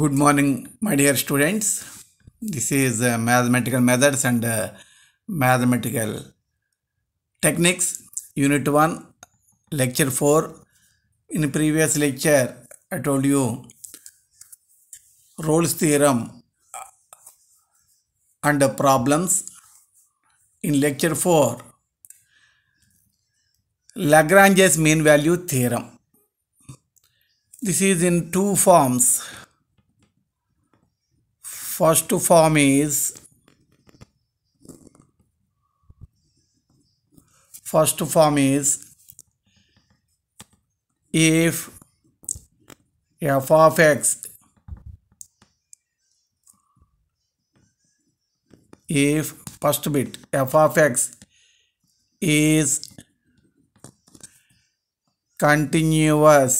good morning my dear students this is uh, mathematical methods and uh, mathematical techniques unit 1 lecture 4 in previous lecture i told you Rolle's theorem uh, and uh, problems in lecture 4 lagrange's mean value theorem this is in two forms first form is first form is if f of x if first bit f of x is continuous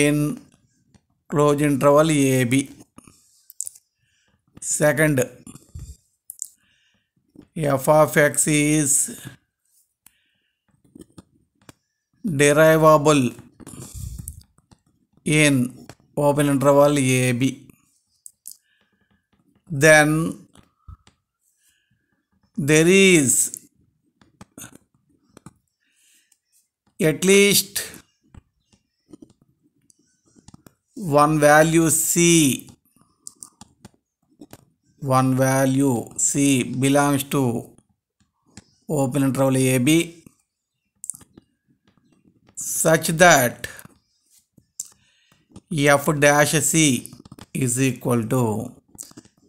in closed interval ab Second, f of x is derivable in open interval AB. Then there is at least one value C one value C belongs to open interval AB such that f dash c is equal to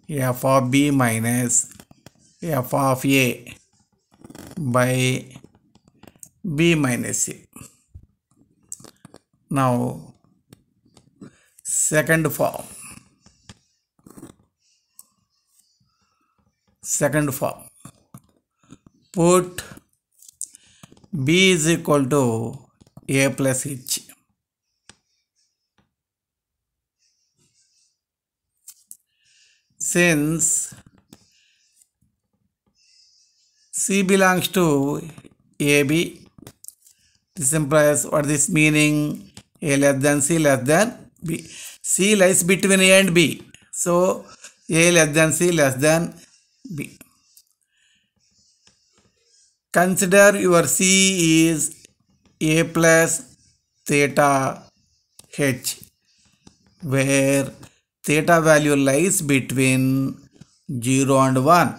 f of b minus f of a by b minus c. Now, second form second form put b is equal to a plus h since c belongs to ab this implies what this meaning a less than c less than b c lies between a and b so a less than c less than B. Consider your C is A plus theta H where theta value lies between 0 and 1.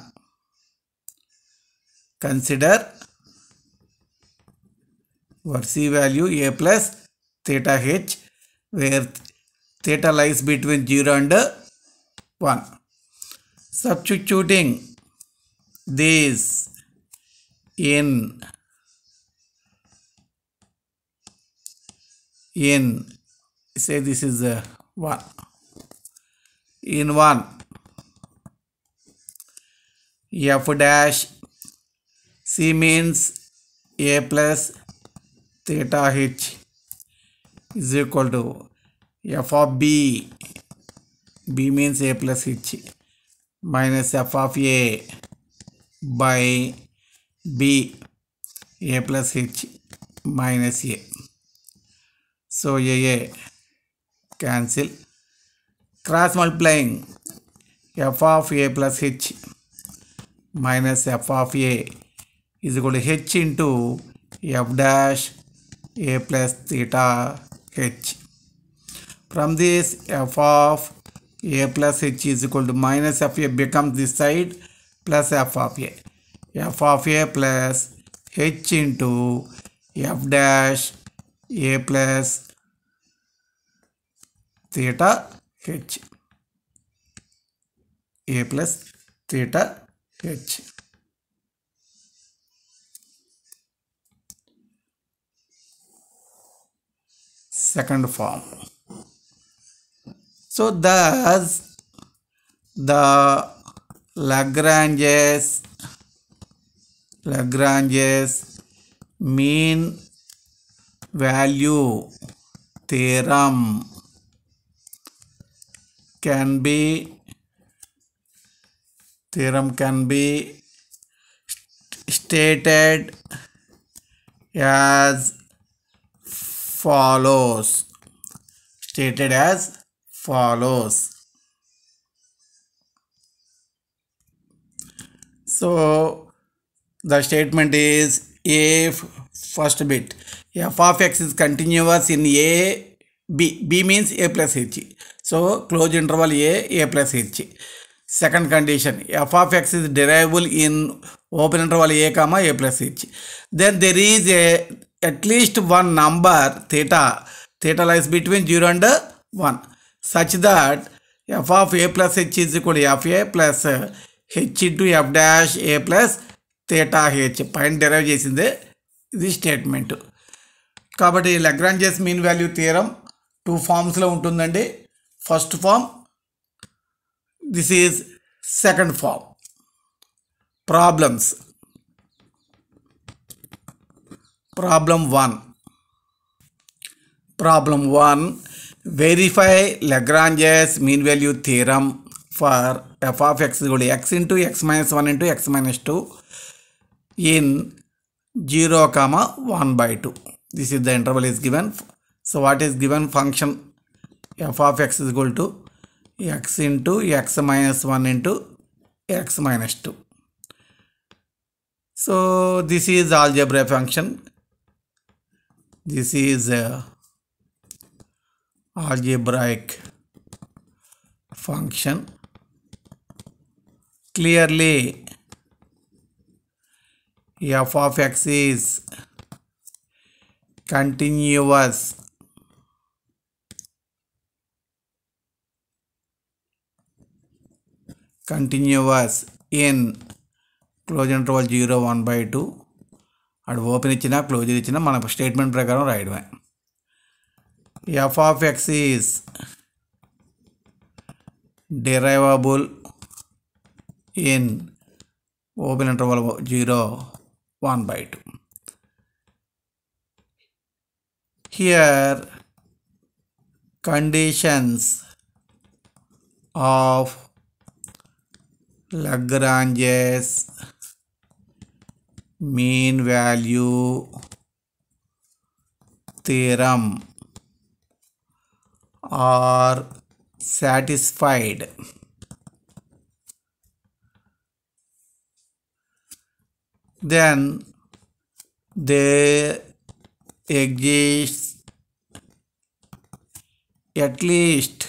Consider your C value A plus theta H where theta lies between 0 and 1 substituting these in in say this is a one in one f dash c means a plus theta h is equal to f of b b means a plus h minus f of a by b a plus h minus a so a a cancel cross multiplying f of a plus h minus f of a is equal to h into f dash a plus theta h from this f of a plus h is equal to minus of a becomes this side plus f of a f of a plus h into f dash a plus theta h a plus theta h second form So thus the Lagrange's Lagrange's mean value theorem can be theorem can be stated as follows stated as follows. So the statement is A first bit f of x is continuous in A B B means A plus H. So closed interval A A plus H. Second condition f of x is derivable in open interval A comma A plus H. Then there is a at least one number theta theta lies between 0 and 1 such that f of a plus h is కూడా f a plus h h into f dash a plus theta h point derive చేసిందే ఇది statement కాబట్టి Lagrange's mean value theorem two ఫామ్స్లో ఉంటుందండి first form this is second form problems problem one problem one Verify Lagrange's mean value theorem for f of x equal to x into x minus 1 into x minus 2 in 0 comma 1 by 2. This is the interval is given. So what is given function f of x is equal to x into x minus 1 into x minus 2. So this is algebra function. This is uh, algebraic function clearly fx is continuous continuous in closed interval 0 1/2 అడి open ఇచ్చినా closed ఇచ్చినా మన statement ప్రకారం రాయడమే f of x is derivable in open interval 0 1 by 2 here conditions of Lagrange's mean value theorem are satisfied then they exist at least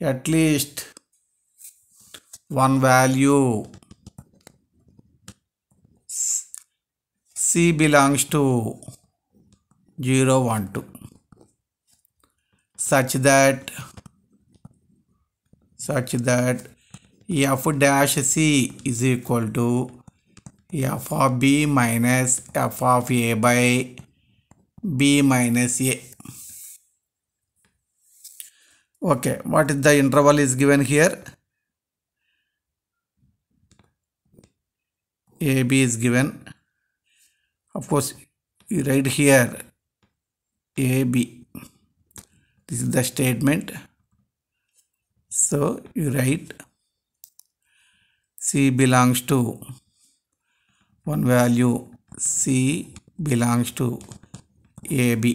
at least one value C belongs to 0 1 2 such that such that f dash c is equal to f of b minus f of a by b minus a okay what is the interval is given here ab is given of course you write here ab this is the statement so you write c belongs to one value c belongs to ab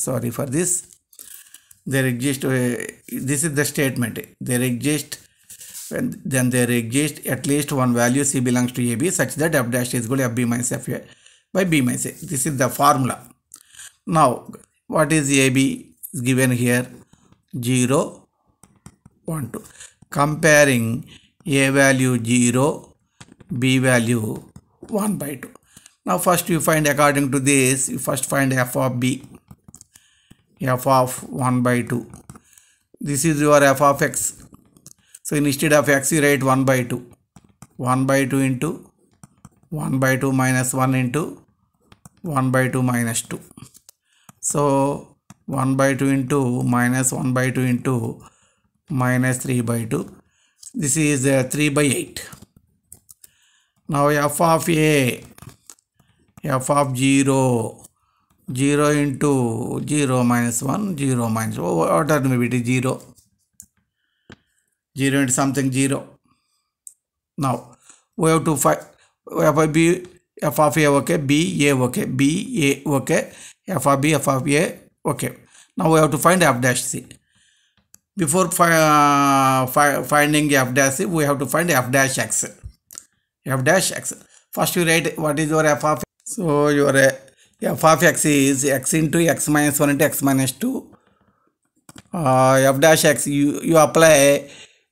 sorry for this there exist this is the statement there exist and then there exist at least one value c belongs to ab such that f dash is equal to fb minus f by b minus a this is the formula now, what is AB is given here? 0, 1, 2. Comparing A value 0, B value 1 by 2. Now, first you find according to this, you first find f of b, f of 1 by 2. This is your f of x. So, instead of x, you write 1 by 2. 1 by 2 into 1 by 2 minus 1 into 1 by 2 minus 2. So 1 by 2 into minus 1 by 2 into minus 3 by 2. This is uh, 3 by 8. Now f of a, f of 0, 0 into 0 minus 1, 0 minus, oh, what be it is 0. 0 into something 0. Now we have to find, we have to be f of a okay b a okay b a okay f of b f of a okay now we have to find f dash c before fi uh, fi finding f dash c we have to find f dash x f dash x first you write what is your f of so your uh, f of x is x into x minus 1 into x minus 2 uh, f dash x you you apply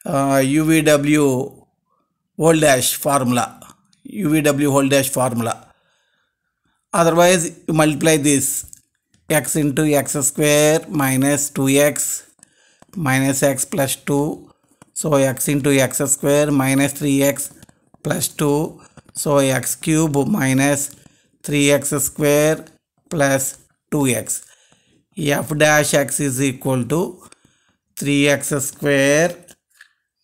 uh, uvw whole dash formula UVW whole dash formula. Otherwise, you multiply this x into x square minus 2x minus x plus 2. So, x into x square minus 3x plus 2. So, x cube minus 3x square plus 2x. f dash x is equal to 3x square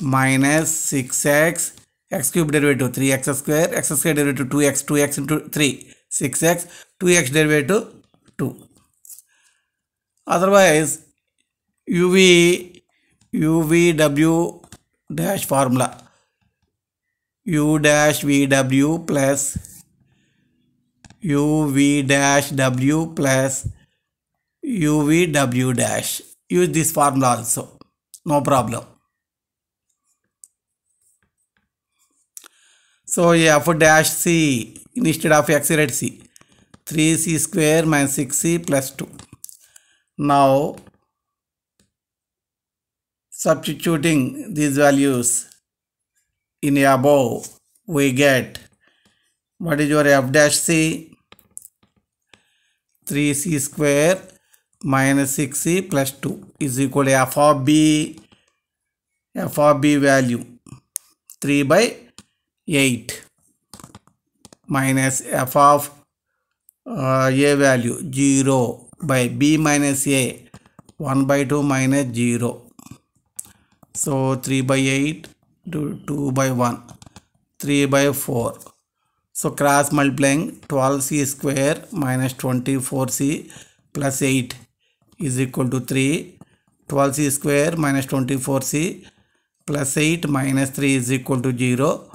minus 6x x cube derivative 3x square x square derivative 2x 2x into 3 6x 2x derivative 2 otherwise uv uvw dash formula u dash vw plus uv dash w plus uvw dash use this formula also no problem So yeah, for dash c instead of x write c. 3c square minus 6c plus 2. Now substituting these values in above we get what is your f dash c 3c square minus 6c plus 2 is equal to f of b f of b value 3 by 8 minus f of uh, a value 0 by b minus a 1 by 2 minus 0 so 3 by 8 to 2 by 1 3 by 4 so cross multiplying 12c square minus 24c plus 8 is equal to 3 12c square minus 24c plus 8 minus 3 is equal to 0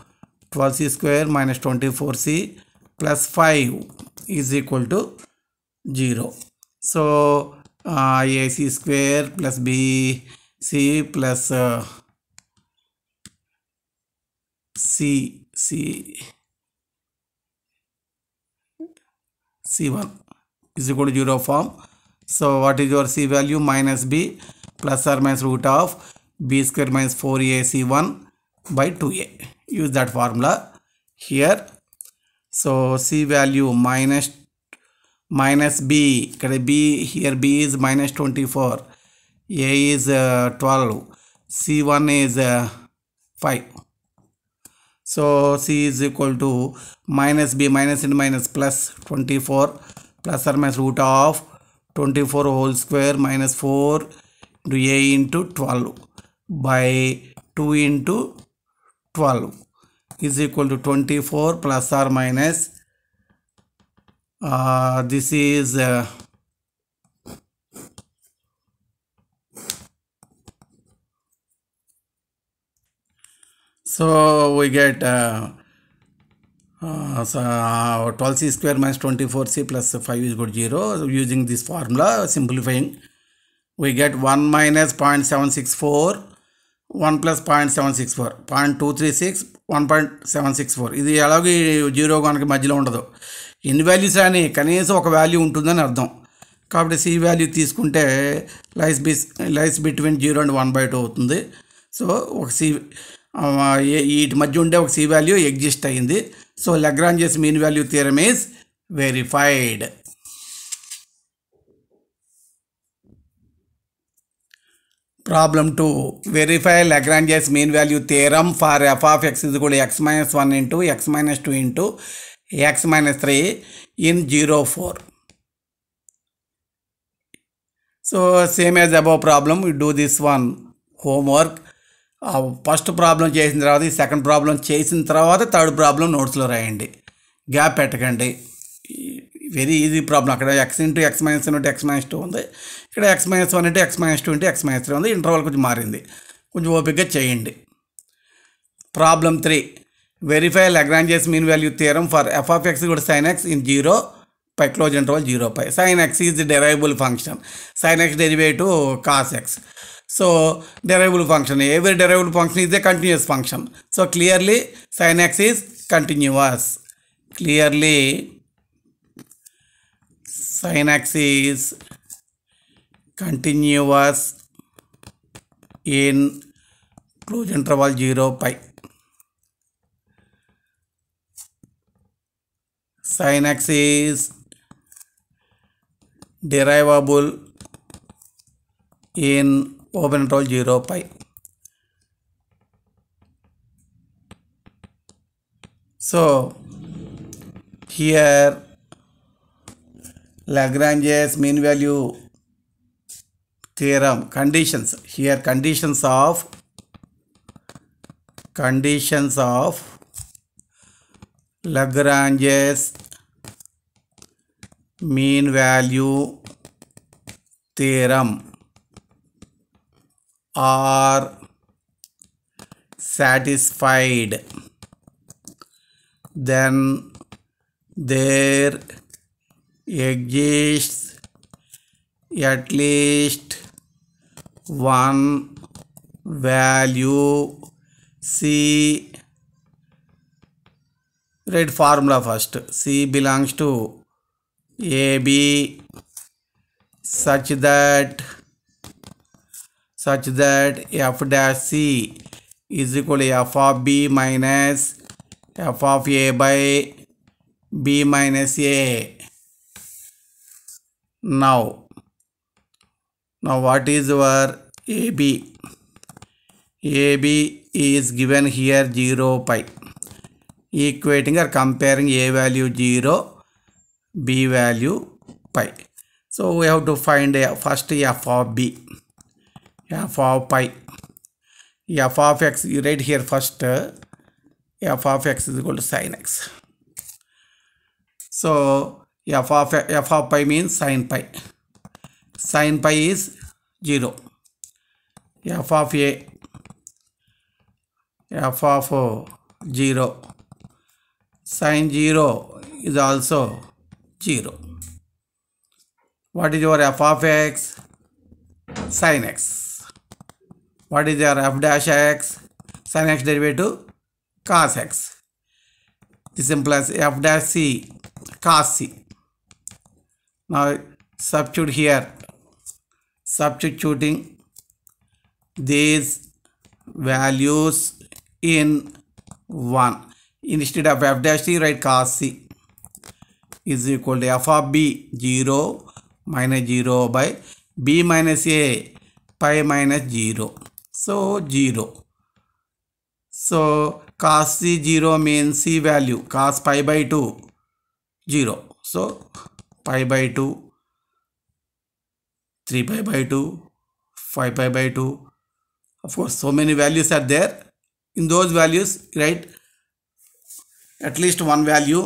twelve c square minus twenty four c plus five is equal to zero so a c square plus b c plus c c c one is equal to zero form so what is your c value minus b plus or minus root of b square minus four a c one by two a use that formula here so c value minus minus b correct b here b is minus 24 a is uh, 12 c1 is uh, 5 so c is equal to minus b minus and minus plus 24 plus or minus root of 24 whole square minus 4 into a into 12 by 2 into 12 is equal to 24 plus or minus uh, this is uh, so we get uh, uh, so 12c uh, square minus 24c plus 5 is equal to 0 using this formula simplifying we get 1 minus 0.764 one plus point seven six four point two three six one point seven six four ఇది ఎలాగో zero కనుక మధ్యలో ఉండదు ఎన్ని values అని కనీసం ఒక value ఉంటుందని అర్థం కాబట్టి సి వాల్యూ తీసుకుంటే లైస్ బిస్ lies between zero and one by two అవుతుంది సో ఒక సి వీటి మధ్య ఉండే ఒక సి వాల్యూ ఎగ్జిస్ట్ అయ్యింది సో లెగ్రాన్ చేసి mean value theorem is verified problem to verify Lagrange's mean value theorem for f of x ఇది కూడా x minus one into x minus two into x minus three in zero four so same as above problem you do this one homework first problem చేసిన తర్వాత second problem చేసిన తర్వాత third problem నోట్స్లో రాయండి gap పెట్టకండి very easy problem అక్కడ x into x minus one అంటే x minus two ఉంది ఇక్కడ ఎక్స్ మైనస్ వన్ అంటే ఎక్స్ మైనస్ టూ అంటే ఎక్స్ మైనస్ త్రీ ఉంది ఇంటర్వల్ కొంచెం మారింది కొంచెం ఓపిక్గా చేయండి problem three verify Lagrange's mean value theorem for f of x కూడా sine x in zero pi close interval zero pi sine x is derivable function sine x derivative cos x so derivable function every derivable function is a continuous function so clearly sine x is continuous clearly Sine is continuous in closed interval 0 pi. Sine is derivable in open interval 0 pi. So here Lagrange's mean value theorem conditions here conditions of conditions of Lagrange's mean value theorem are satisfied then there exists at least one value C write formula first C belongs to AB such that such that F dash C is equal to F of B minus F of A by B minus A now now what is our AB AB is given here 0 pi equating or comparing A value 0 B value pi so we have to find a first f of B f of pi f of x you write here first f of x is equal to sine x so f of, f of pi means sin pi. Sin pi is 0. f of a, f of 0. Sin 0 is also 0. What is your f of x? Sin x. What is your f dash x? Sin x derivative cos x. This implies f dash c cos c now substitute here, substituting these values in 1. Instead of f dash C, write cos c is equal to f of b 0 minus 0 by b minus a pi minus 0. So 0. So cos c 0 means c value cos pi by 2 0. So pi by 2 3 pi by 2 5 pi by 2 of course so many values are there in those values right at least one value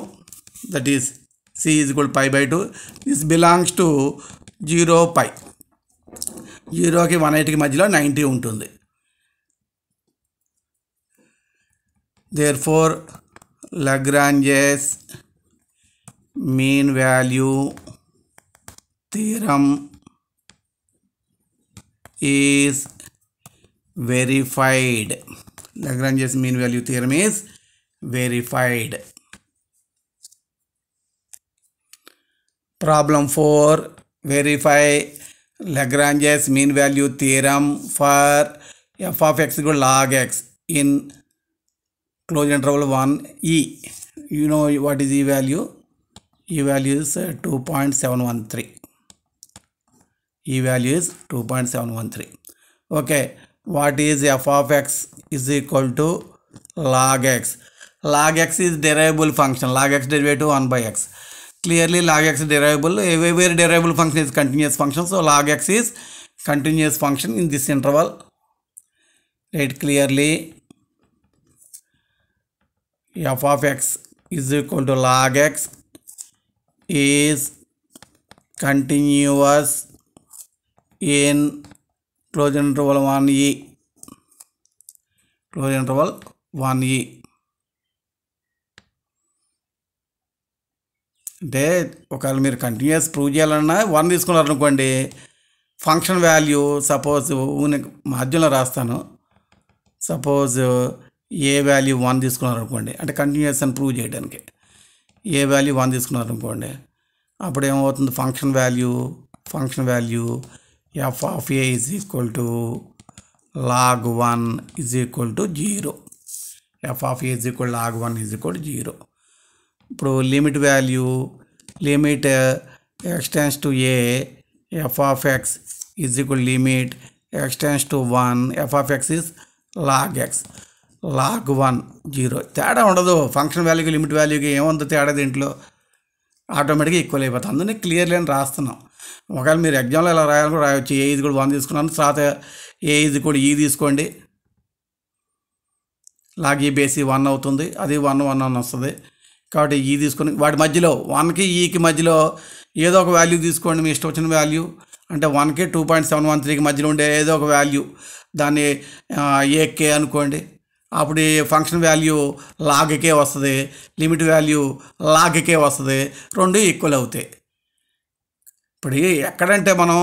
that is c is equal to pi by 2 this belongs to 0 pi 0కి one ఎయిట్కి మధ్యలో ninety ఉంటుంది therefore Lagrange's mean value theorem is verified. Lagrange's mean value theorem is verified. Problem 4. Verify Lagrange's mean value theorem for f of x equal log x in closed interval 1 e. You know what is e value? E value is 2.713. E value is 2.713. Okay, what is f of x is equal to log x. Log x is derivable function. Log x derivative 1 by x. Clearly log x derivable, every derivable function is continuous function. So log x is continuous function in this interval. Write clearly f of x is equal to log x is continuous in closed interval 1e closed e. interval 1e e. అంటే ఒకవేళ మీరు continuous prove చేయాలన్నా one తీసుకున్నారనుకోండి function value suppose నేను మాధ్యంలో రాస్తాను suppose a value one తీసుకున్నారనుకోండి అంటే కంటిన్యూస్ అని ప్రూవ్ చేయడానికి ఏ వాల్యూ వన్ తీసుకున్నారు అనుకోండి అప్పుడు ఏమవుతుంది function value function value f of a is equal to log one is equal to zero f of a is equal log one is equal to zero ఇప్పుడు limit value limit x tends to a f of x is equal limit x tends to one f of x is log x log one zero తేడా ఉండదు function వాల్యూకి limit వాల్యూకి ఏముందో తేడా దీంట్లో ఆటోమేటిక్గా equal అయిపోతుంది అందుకని clearly అని రాస్తున్నాం ఒకవేళ మీరు ఎగ్జామ్లో ఎలా రాయాలి కూడా రాయొచ్చు ఏ ఇది కూడా వన్ తీసుకున్నాను తర్వాత ఏ ఇది కూడా ఈ తీసుకోండి లాగ్ ఈ బేసి వన్ అవుతుంది అది వన్ వన్ అని వస్తుంది కాబట్టి ఈ తీసుకొని వాటి మధ్యలో వన్కి ఈకి మధ్యలో ఏదో ఒక వాల్యూ తీసుకోండి మీ ఇష్టం వచ్చిన వాల్యూ అంటే వన్కి టూ పాయింట్ సెవెన్ వన్ త్రీకి మధ్యలో ఉండే ఏదో ఒక వాల్యూ దాన్ని ఏకే అనుకోండి అప్పుడు ఫంక్షన్ వాల్యూ లాగ్కే వస్తుంది లిమిట్ వాల్యూ లాగ్కే వస్తుంది రెండు ఈక్వల్ అవుతాయి ఇప్పుడు ఎక్కడంటే మనం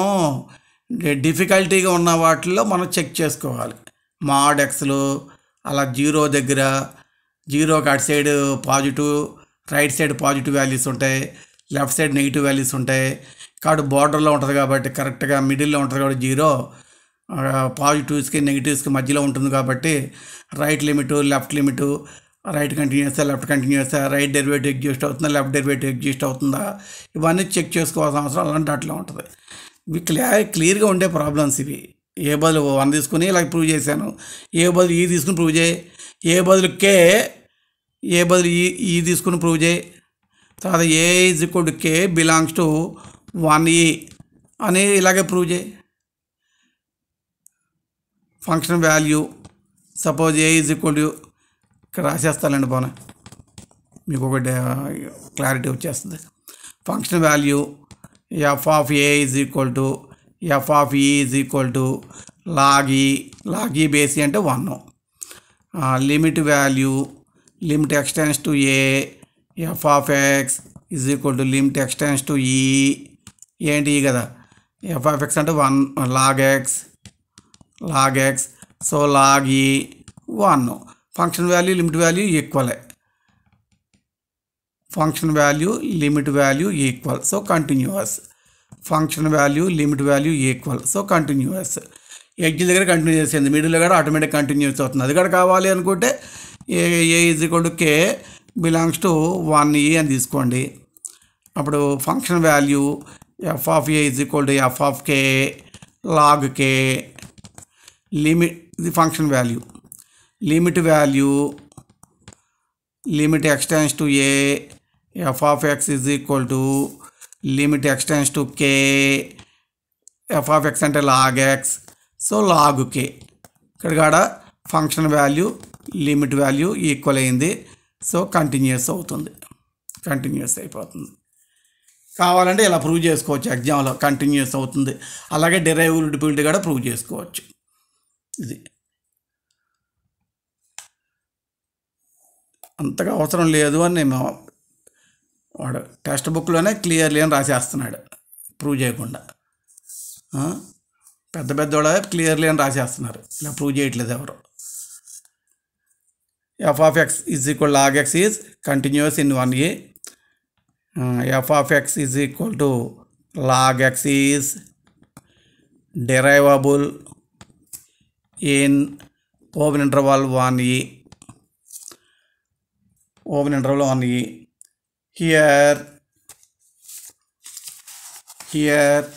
డిఫికల్టీగా ఉన్న వాటిల్లో మనం చెక్ చేసుకోవాలి మాడ్ ఎక్స్లు అలా జీరో దగ్గర జీరో అటు side positive right side positive values ఉంటాయి లెఫ్ట్ సైడ్ నెగిటివ్ వాల్యూస్ ఉంటాయి కాబట్టి బార్డర్లో ఉంటుంది కాబట్టి కరెక్ట్గా మిడిల్లో ఉంటుంది కాబట్టి జీరో పాజిటివ్స్కి నెగిటివ్స్కి మధ్యలో ఉంటుంది కాబట్టి right limit left limit right కంటిన్యూసా లెఫ్ట్ కంటిన్యూసా రైట్ డెరివేటివ్ ఎగ్జిస్ట్ అవుతుందా లెఫ్ట్ డెరివేటివ్ ఎగ్జిస్ట్ అవుతుందా ఇవన్నీ చెక్ చేసుకోవాల్సిన అవసరం అలాంటి అట్లా ఉంటుంది ఇవి క్లియర్ క్లియర్గా ఉండే ప్రాబ్లమ్స్ ఇవి ఏ బదులు వన్ తీసుకుని ఇలా ప్రూవ్ చేశాను ఏ బదులు ఈ తీసుకుని ప్రూవ్ చేయి ఏ బదులు కే ఏ బదులు ఈ ఈ తీసుకుని ప్రూవ్ చేయి తర్వాత a is k belongs to one e అని ఇలాగే ప్రూవ్ చేయి function value suppose a is equal to ఇక్కడ రాసేస్తానండి పోన మీకు ఒక క్లారిటీ వచ్చేస్తుంది function value f of a is equal to f of e is equal to log e log e base e అంటే one limit value limit x tends to a f of x is equal to limit x tends to e ఏంటి కదా f of x అంటే one log x log x so log e one function value limit value ఈక్వలే function value limit value equal so continuous function value limit value equal so continuous ఎగ్జి దగ్గర continue చేసింది middle కూడా automatic continuous అవుతుంది అది కూడా కావాలి అనుకుంటే ఏ ఏ ఇదిగోడు k belongs to one e అని తీసుకోండి అప్పుడు function value f of a is equal to f of k log k limit the function value limit value limit x tends to a f of x x equal to limit x tends to k f of x అంటే log x so log k ఇక్కడ కాడ function value limit value equal అయింది so continuous అవుతుంది continuous అయిపోతుంది కావాలంటే ఇలా prove చేసుకోవచ్చు ఎగ్జామ్లో కంటిన్యూస్ అవుతుంది అలాగే డిరైవ్డ్ బిల్డ్ కూడా ప్రూవ్ చేసుకోవచ్చు ఇది అంతగా అవసరం లేదు అని నేను వాడు టెక్స్ట్ బుక్లోనే క్లియర్లీ అని రాసేస్తున్నాడు ప్రూవ్ చేయకుండా పెద్ద పెద్దవాడు క్లియర్లీ అని రాసేస్తున్నారు ఇలా ప్రూవ్ చేయట్లేదు ఎవరు f of x is equal log x is continuous in one e f of x is equal to log x is derivable ஏன் ஓவினின்றவால் வாணி ஓவினின்றவால் வாணி here here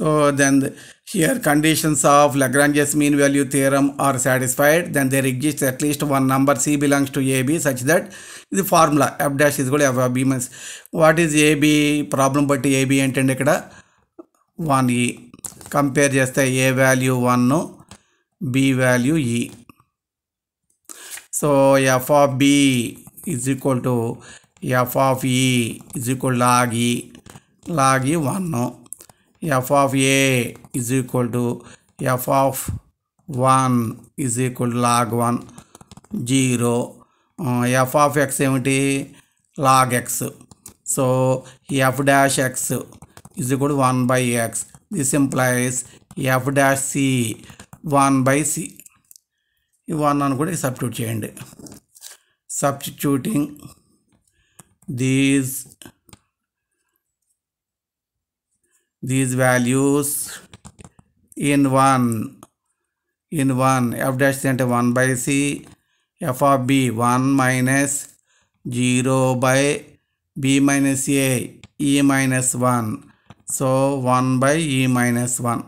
So then here conditions of Lagrange's mean value theorem are satisfied. Then there exists at least one number C belongs to AB such that the formula F dash is equal to F of B means what is AB problem but AB ఏంటంటే ఇక్కడ one e compare చేస్తే a value one b value e so f of b is equal to f of e is equal log e log e one f of a is equal to f of one is equal to log one zero f of x ఏమిటి log x so f dash x is equal to one by x this implies f dash c one by c e one అని కూడా substitute చేయండి substituting these these values in 1 in 1 f dash center 1 by c f of b 1 minus 0 by b minus a e minus 1 so 1 by e minus 1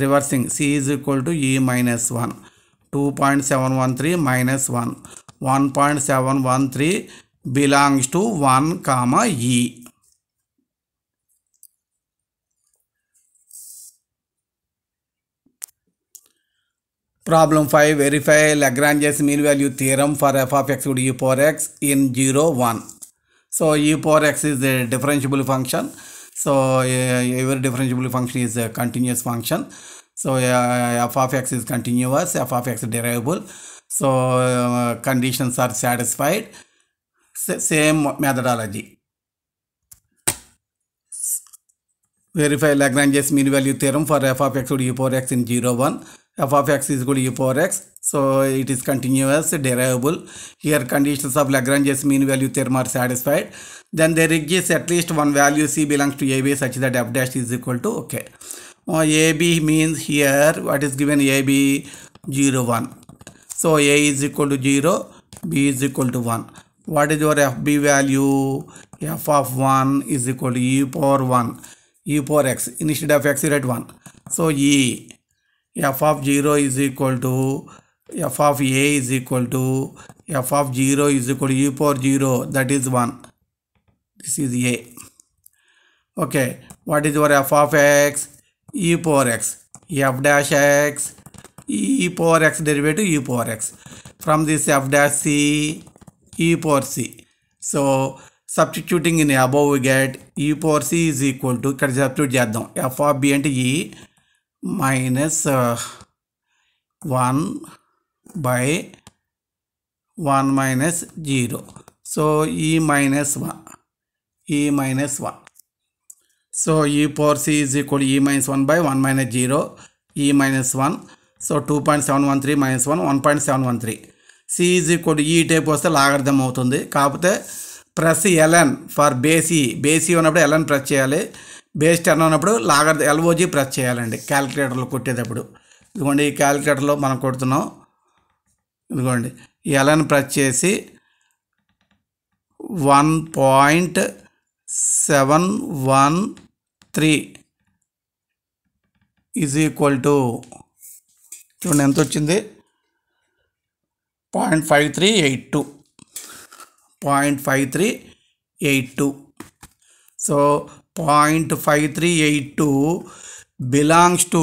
reversing c is equal to e minus 1 2.713 minus 1 1.713 belongs to 1 comma e Problem 5. Verify Lagrange's mean value theorem for f of x would u power x in 0, 1. So u power x is a differentiable function. So uh, every differentiable function is a continuous function. So uh, f of x is continuous, f of x is derivable. So uh, conditions are satisfied. S same methodology. Verify Lagrange's mean value theorem for f of x would u power x in 0, 1 f of x is equal to e power x So it is continuous, derivable. Here conditions of Lagrange's mean value theorem are satisfied. Then there exists at least one value c belongs to ab such that f dash is equal to okay. Uh, ab means here what is given ab 0 1. So a is equal to 0, b is equal to 1. What is your fb value? f of 1 is equal to e power 1, e power x. Instead of x you write 1. So e f of 0 is equal to f of a is equal to f of 0 is equal to e power 0 that is 1 this is a okay what is your f of x e power x f dash x e power x derivative e power x from this f dash c e power c so substituting in above we get e power c is equal to ఇక్కడ substitute చేద్దాం f of b and e minus one by one minus zero so e minus one e minus one so e for c is equal e minus one by one minus zero e minus one so two point seven one three minus one one point seven one three c is equal e type వస్తే logarithm అవుతుంది కాకపోతే press LN for base e base e ఉన్నప్పుడు LN press చేయాలి base ten ఉన్నప్పుడు లాగర్ LOG press చేయాలండి క్యాలిక్యులేటర్లో కొట్టేటప్పుడు ఇదిగోండి ఈ క్యాలిక్యులేటర్లో మనం కొడుతున్నాం ఇదిగోండి ఈ ఎల్ఎన్ ప్రెస్ చేసి one point seven one three is equal to చూడండి ఎంత వచ్చింది point five three eight two point five three eight two so point five three eight two belongs to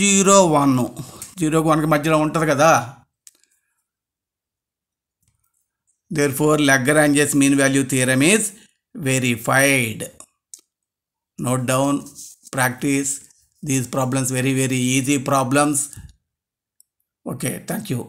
zero one zero వన్కి మధ్యలో ఉంటుంది కదా therefore Lagrange's mean value theorem is verified note down practice these problems very very easy problems okay thank you